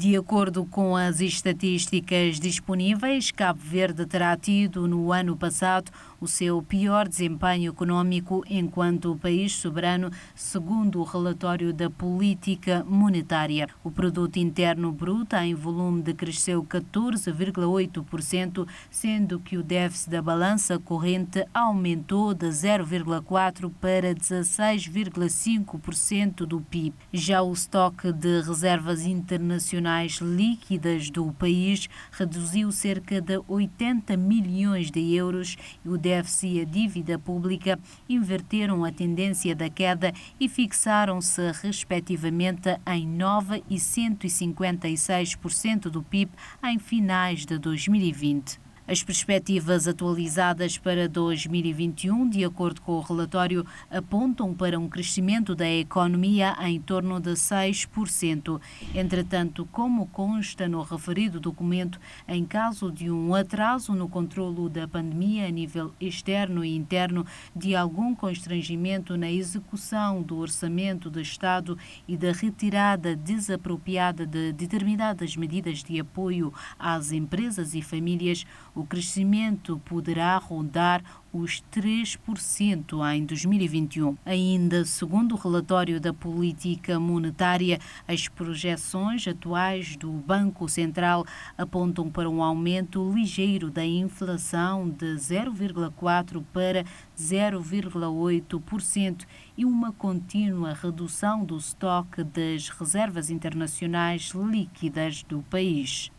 De acordo com as estatísticas disponíveis, Cabo Verde terá tido no ano passado o seu pior desempenho econômico enquanto país soberano, segundo o relatório da política monetária. O produto interno bruto em volume decresceu 14,8%, sendo que o déficit da balança corrente aumentou de 0,4 para 16,5% do PIB. Já o estoque de reservas internacionais mais líquidas do país reduziu cerca de 80 milhões de euros e o déficit e a dívida pública inverteram a tendência da queda e fixaram-se, respectivamente, em 9% e 156% do PIB em finais de 2020. As perspectivas atualizadas para 2021, de acordo com o relatório, apontam para um crescimento da economia em torno de 6%. Entretanto, como consta no referido documento, em caso de um atraso no controlo da pandemia a nível externo e interno, de algum constrangimento na execução do orçamento do Estado e da retirada desapropriada de determinadas medidas de apoio às empresas e famílias, o crescimento poderá rondar os 3% em 2021. Ainda segundo o relatório da política monetária, as projeções atuais do Banco Central apontam para um aumento ligeiro da inflação de 0,4 para 0,8% e uma contínua redução do estoque das reservas internacionais líquidas do país.